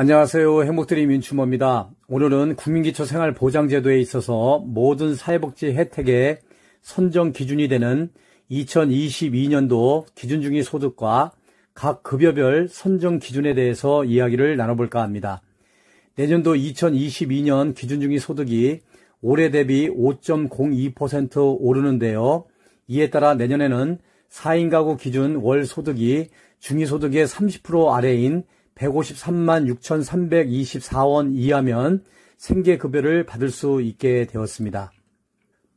안녕하세요. 행복드림 민추모입니다. 오늘은 국민기초생활보장제도에 있어서 모든 사회복지 혜택의 선정 기준이 되는 2022년도 기준중위 소득과 각 급여별 선정 기준에 대해서 이야기를 나눠볼까 합니다. 내년도 2022년 기준중위 소득이 올해 대비 5.02% 오르는데요. 이에 따라 내년에는 4인 가구 기준 월 소득이 중위소득의 30% 아래인 153만 6,324원 이하면 생계급여를 받을 수 있게 되었습니다.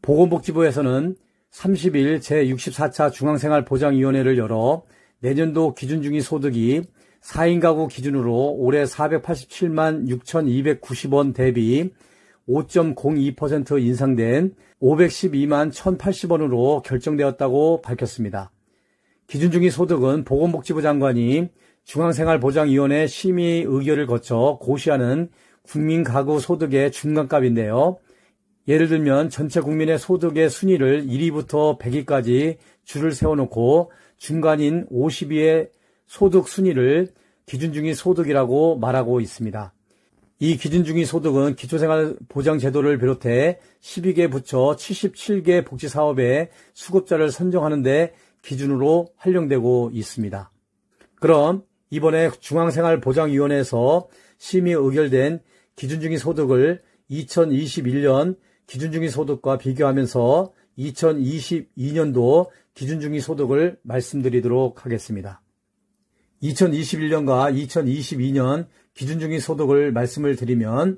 보건복지부에서는 30일 제64차 중앙생활보장위원회를 열어 내년도 기준중위 소득이 4인 가구 기준으로 올해 487만 6,290원 대비 5.02% 인상된 512만 1,080원으로 결정되었다고 밝혔습니다. 기준중위 소득은 보건복지부 장관이 중앙생활보장위원회 심의 의결을 거쳐 고시하는 국민가구 소득의 중간값인데요. 예를 들면 전체 국민의 소득의 순위를 1위부터 100위까지 줄을 세워놓고 중간인 50위의 소득 순위를 기준중위 소득이라고 말하고 있습니다. 이 기준중위 소득은 기초생활보장제도를 비롯해 12개 부처 77개 복지사업의 수급자를 선정하는데 기준으로 활용되고 있습니다. 그럼 이번에 중앙생활보장위원회에서 심의 의결된 기준중위 소득을 2021년 기준중위 소득과 비교하면서 2022년도 기준중위 소득을 말씀드리도록 하겠습니다. 2021년과 2022년 기준중위 소득을 말씀을 드리면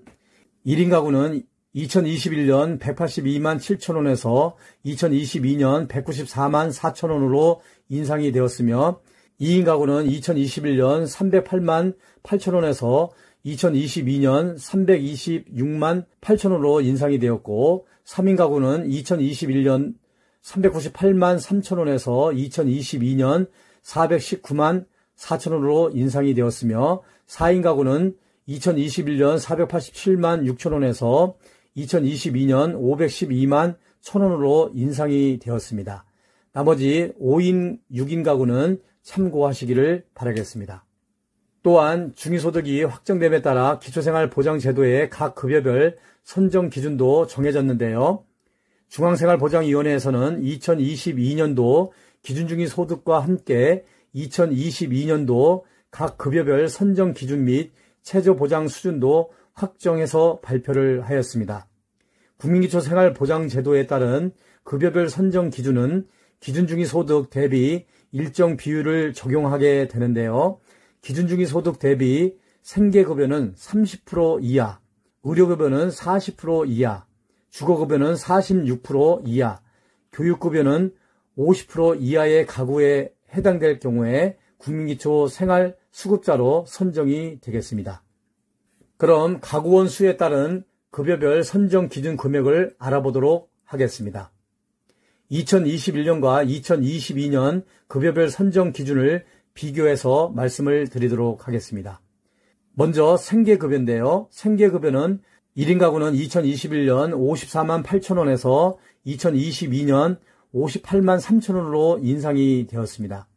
1인 가구는 2021년 182만 7천원에서 2022년 194만 4천원으로 인상이 되었으며 2인 가구는 2021년 308만 8천 원에서 2022년 326만 8천 원으로 인상이 되었고 3인 가구는 2021년 398만 3천 원에서 2022년 419만 4천 원으로 인상이 되었으며 4인 가구는 2021년 487만 6천 원에서 2022년 512만 1천 원으로 인상이 되었습니다. 나머지 5인, 6인 가구는 참고하시기를 바라겠습니다. 또한 중위소득이 확정됨에 따라 기초생활보장제도의 각 급여별 선정 기준도 정해졌는데요. 중앙생활보장위원회에서는 2022년도 기준중위 소득과 함께 2022년도 각 급여별 선정 기준 및 최저보장 수준도 확정해서 발표를 하였습니다. 국민기초생활보장제도에 따른 급여별 선정 기준은 기준중위 소득 대비 일정 비율을 적용하게 되는데요. 기준중위 소득 대비 생계급여는 30% 이하, 의료급여는 40% 이하, 주거급여는 46% 이하, 교육급여는 50% 이하의 가구에 해당될 경우에 국민기초 생활 수급자로 선정이 되겠습니다. 그럼 가구원 수에 따른 급여별 선정 기준 금액을 알아보도록 하겠습니다. 2021년과 2022년 급여별 선정 기준을 비교해서 말씀을 드리도록 하겠습니다. 먼저 생계급여인데요. 생계급여는 1인 가구는 2021년 54만 8천원에서 2022년 58만 3천원으로 인상이 되었습니다.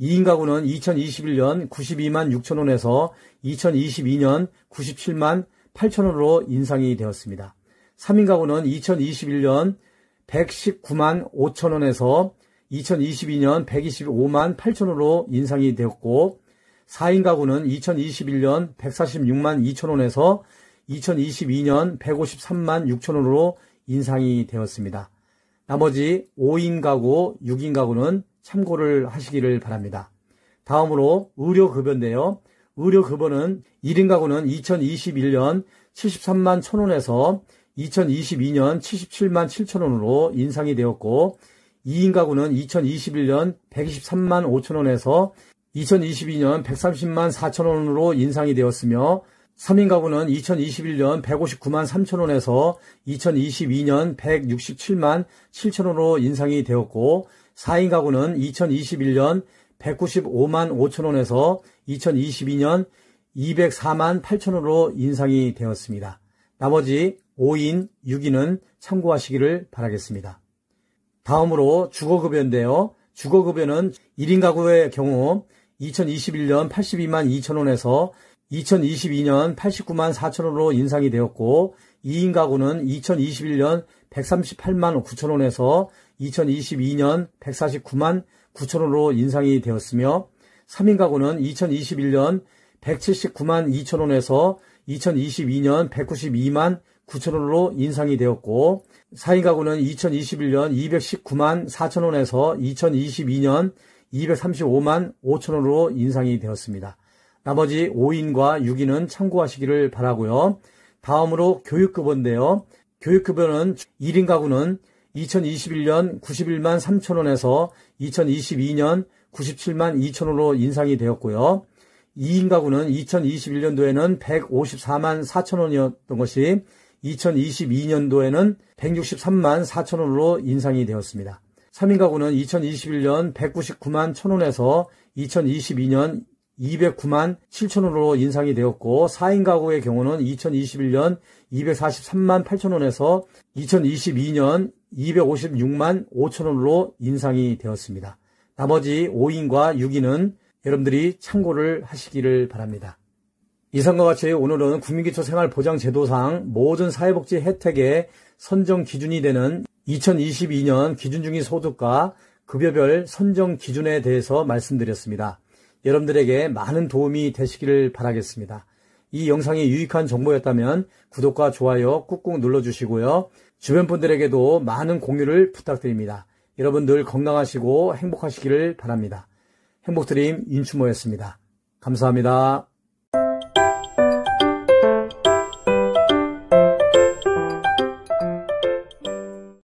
2인 가구는 2021년 92만 6천원에서 2022년 97만 8천원으로 인상이 되었습니다. 3인 가구는 2021년 119만 5천 원에서 2022년 125만 8천 원으로 인상이 되었고 4인 가구는 2021년 146만 2천 원에서 2022년 153만 6천 원으로 인상이 되었습니다. 나머지 5인 가구, 6인 가구는 참고를 하시기를 바랍니다. 다음으로 의료급여인데요. 의료급여는 1인 가구는 2021년 73만 1천원에서 2022년 77만 7천 원으로 인상이 되었고 2인 가구는 2021년 123만 5천 원에서 2022년 130만 4천 원으로 인상이 되었으며 3인 가구는 2021년 159만 3천 원에서 2022년 167만 7천 원으로 인상이 되었고 4인 가구는 2021년 195만 5천 원에서 2022년 204만 8천 원으로 인상이 되었습니다. 나머지 5인, 6인은 참고하시기를 바라겠습니다. 다음으로 주거급여인데요. 주거급여는 1인 가구의 경우 2021년 82만 2천원에서 2022년 89만 4천원으로 인상이 되었고 2인 가구는 2021년 138만 9천원에서 2022년 149만 9천원으로 인상이 되었으며 3인 가구는 2021년 179만 2천원에서 2022년 192만 9,000원으로 인상이 되었고 사인 가구는 2021년 219만 4천원에서 2022년 235만 5천원으로 인상이 되었습니다. 나머지 5인과 6인은 참고하시기를 바라고요. 다음으로 교육급여인데요. 교육급여는 1인 가구는 2021년 91만 3천원에서 2022년 97만 2천원으로 인상이 되었고요. 2인 가구는 2021년도에는 154만 4천원이었던 것이 2022년도에는 163만 4천 원으로 인상이 되었습니다. 3인 가구는 2021년 199만 1천 원에서 2022년 209만 7천 원으로 인상이 되었고 4인 가구의 경우는 2021년 243만 8천 원에서 2022년 256만 5천 원으로 인상이 되었습니다. 나머지 5인과 6인은 여러분들이 참고를 하시기를 바랍니다. 이상과 같이 오늘은 국민기초 생활보장제도상 모든 사회복지 혜택의 선정 기준이 되는 2022년 기준중위 소득과 급여별 선정 기준에 대해서 말씀드렸습니다. 여러분들에게 많은 도움이 되시기를 바라겠습니다. 이 영상이 유익한 정보였다면 구독과 좋아요 꾹꾹 눌러주시고요. 주변 분들에게도 많은 공유를 부탁드립니다. 여러분들 건강하시고 행복하시기를 바랍니다. 행복드림 인추모였습니다. 감사합니다.